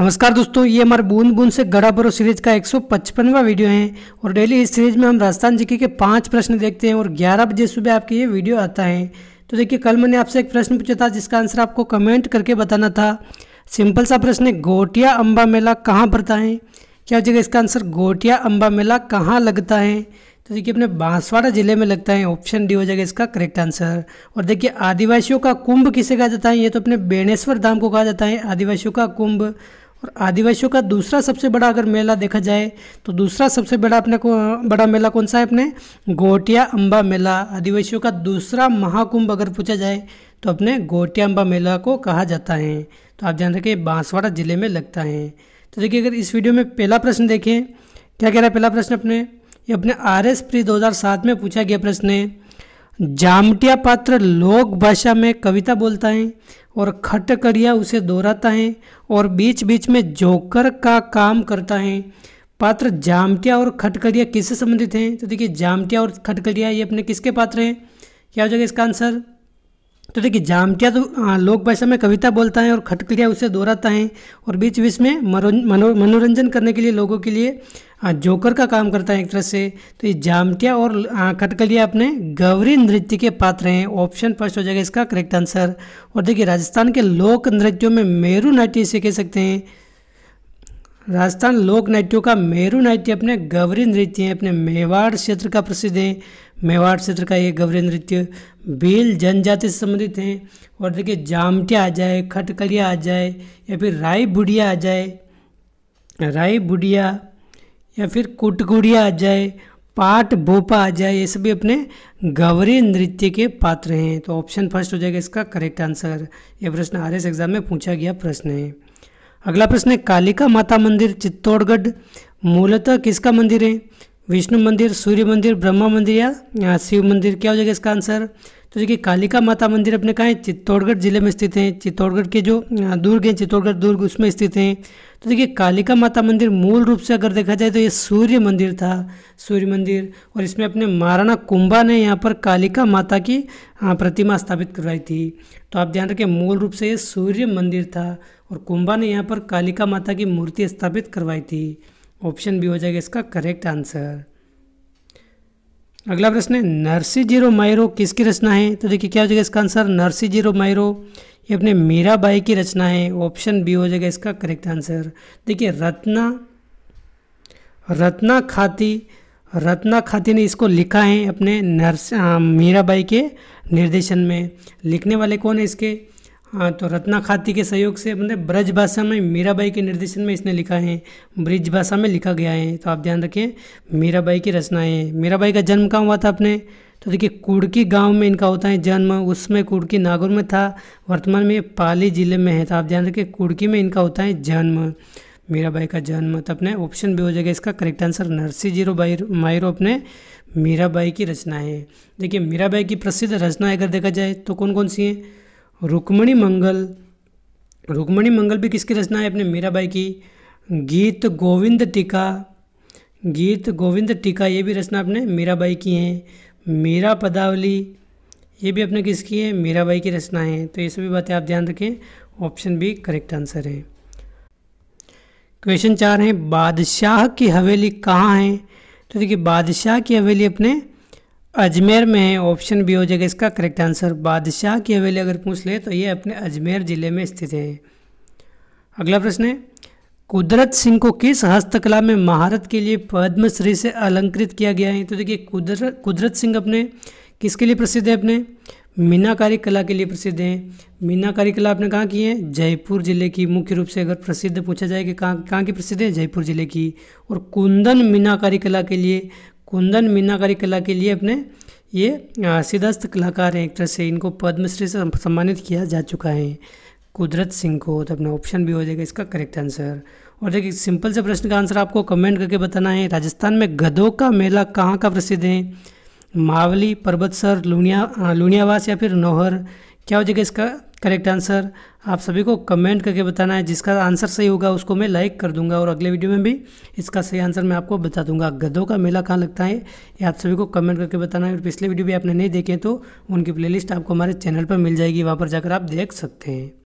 नमस्कार दोस्तों ये हमारे बूंद बूंद से गढ़ा भरो सीरीज का 155वां वीडियो है और डेली इस सीरीज में हम राजस्थान जीके के पांच प्रश्न देखते हैं और 11 बजे सुबह आपके ये वीडियो आता है तो देखिए कल मैंने आपसे एक प्रश्न पूछा था जिसका आंसर आपको कमेंट करके बताना था सिंपल सा प्रश्न है गोटिया अम्बा मेला कहाँ भरता है क्या हो जाएगा इसका आंसर गोटिया अम्बा मेला कहाँ लगता है तो देखिए अपने बांसवाड़ा जिले में लगता है ऑप्शन डी हो जाएगा इसका करेक्ट आंसर और देखिए आदिवासियों का कुंभ किसे कहा जाता है ये तो अपने बेणेश्वर धाम को कहा जाता है आदिवासियों का कुंभ और आदिवासियों का दूसरा सबसे बड़ा अगर मेला देखा जाए तो दूसरा सबसे बड़ा अपने को बड़ा मेला कौन सा है अपने गोटिया अम्बा मेला आदिवासियों का दूसरा महाकुंभ अगर पूछा जाए तो अपने गोटिया अम्बा मेला को कहा जाता है तो आप जान रखें बांसवाड़ा जिले में लगता है तो देखिए अगर इस वीडियो में पहला प्रश्न देखें क्या कह रहा है पहला प्रश्न अपने ये अपने आर एस प्री दो में पूछा गया प्रश्न है जामटिया पात्र लोक भाषा में कविता बोलता है और खटकरिया उसे दोहराता है और बीच बीच में जोकर का काम करता है पात्र जामटिया और खटकरिया किससे संबंधित हैं तो देखिए जामटिया और खटकरिया ये अपने किसके पात्र हैं क्या हो जाएगा इसका आंसर तो देखिए जामटिया तो लोक भाषा में कविता बोलता है और खटकलिया उसे दोहराता है और बीच बीच में मनोरंजन करने के लिए लोगों के लिए जोकर का काम करता है एक तरह से तो ये जामटिया और खटकलिया अपने गौरी नृत्य के पात्र हैं ऑप्शन फर्स्ट हो जाएगा इसका करेक्ट आंसर और देखिए राजस्थान के लोक नृत्यों में मेरू नाट्य इसे कह सकते हैं राजस्थान लोक नाट्यों का मेरू नाट्य अपने गवरी नृत्य है अपने मेवाड़ क्षेत्र का प्रसिद्ध है मेवाड़ क्षेत्र का ये गवरी नृत्य भील जनजाति से संबंधित हैं और देखिए जामटिया आ जाए खटकलिया आ जाए या फिर राय बुढ़िया आ जाए राय बुढ़िया या फिर कुटगुड़िया आ जाए पाट भोपा आ जाए ये सभी अपने गवरी नृत्य के पात्र हैं तो ऑप्शन फर्स्ट हो जाएगा इसका करेक्ट आंसर ये प्रश्न आर एस एग्जाम में पूछा गया प्रश्न है अगला प्रश्न है कालिका माता मंदिर चित्तौड़गढ़ मूलतः किसका मंदिर है विष्णु मंदिर सूर्य मंदिर ब्रह्मा मंदिर या शिव मंदिर क्या हो जाएगा इसका आंसर तो देखिए कालिका माता मंदिर अपने कहाँ है चित्तौड़गढ़ जिले में स्थित हैं चित्तौड़गढ़ के जो दुर्ग हैं चित्तौड़गढ़ दुर्ग उसमें स्थित हैं तो देखिए कालिका माता मंदिर मूल रूप से अगर देखा जाए तो ये सूर्य मंदिर था सूर्य मंदिर और इसमें अपने महाराणा कुंभा ने यहाँ पर कालिका माता की प्रतिमा स्थापित करवाई थी तो आप ध्यान रखें मूल रूप से ये सूर्य मंदिर था और कुंभा ने यहाँ पर कालिका माता की मूर्ति स्थापित करवाई थी ऑप्शन भी हो जाएगा इसका करेक्ट आंसर अगला प्रश्न है नरसी जीरो मायरो किसकी रचना है तो देखिए क्या हो जाएगा इसका आंसर नरसी जीरो मायरो ये अपने मीराबाई की रचना है ऑप्शन बी हो जाएगा इसका करेक्ट आंसर देखिए रत्ना रत्ना खाती रत्ना खाती ने इसको लिखा है अपने नरस हाँ, मीराबाई के निर्देशन में लिखने वाले कौन है इसके हाँ तो रत्ना खाती के सहयोग से मतलब ब्रज भाषा में मीराबाई के निर्देशन में इसने लिखा है ब्रिज भाषा में लिखा गया है तो आप ध्यान रखें मीराबाई की रचनाएँ मीराबाई का जन्म कहाँ हुआ था अपने तो देखिए कुड़की गांव में इनका होता है जन्म उस समय कुड़की नागौर में था वर्तमान में पाली जिले में है तो आप ध्यान रखें कुड़की में इनका होता है जन्म मीराबाई का जन्म तो अपने ऑप्शन भी हो जाएगा इसका करेक्ट आंसर नरसी जीरो मायरो अपने मीराबाई की रचना है देखिए मीराबाई की प्रसिद्ध रचना अगर देखा जाए तो कौन कौन सी हैं रुक्मणी मंगल रुक्मणी मंगल भी किसकी रचना है अपने मीराबाई की गीत गोविंद टीका गीत गोविंद टीका ये भी रचना अपने मीराबाई की हैं मीरा पदावली ये भी अपने किसकी है मीराबाई की रचना है तो ये सभी बातें आप ध्यान रखें ऑप्शन बी करेक्ट आंसर है क्वेश्चन चार है बादशाह की हवेली कहाँ है तो देखिए बादशाह की हवेली अपने अजमेर में ऑप्शन बी हो जाएगा इसका करेक्ट आंसर बादशाह की हवेली अगर पूछ ले तो ये अपने अजमेर ज़िले में स्थित है अगला प्रश्न है कुदरत सिंह को किस हस्तकला में महारत के लिए पद्मश्री से अलंकृत किया गया है तो देखिए कुदरत कुदरत सिंह अपने किसके लिए प्रसिद्ध है अपने मीनाकारी कला के लिए प्रसिद्ध हैं मीनाकारी कला आपने कहाँ की है जयपुर ज़िले की मुख्य रूप से अगर प्रसिद्ध पूछा जाए कि कहाँ कहाँ की प्रसिद्ध है जयपुर ज़िले की और कुंदन मीनाकारी कला के लिए कुंदन मीनाकारी कला के लिए अपने ये सिद्धस्त कलाकार हैं एक तरह से इनको पद्मश्री से सम्मानित किया जा चुका है कुदरत सिंह को तो अपना ऑप्शन भी हो जाएगा इसका करेक्ट आंसर और देखिए सिंपल से प्रश्न का आंसर आपको कमेंट करके बताना है राजस्थान में गधों का मेला कहाँ का प्रसिद्ध है मावली पर्वतसर लुनिया लुनियावास या फिर नौहर क्या हो जाएगा इसका करेक्ट आंसर आप सभी को कमेंट करके बताना है जिसका आंसर सही होगा उसको मैं लाइक कर दूंगा और अगले वीडियो में भी इसका सही आंसर मैं आपको बता दूंगा गधों का मेला कहाँ लगता है ये आप सभी को कमेंट करके बताना है और पिछले वीडियो भी आपने नहीं देखे तो उनकी प्लेलिस्ट आपको हमारे चैनल पर मिल जाएगी वहाँ पर जाकर आप देख सकते हैं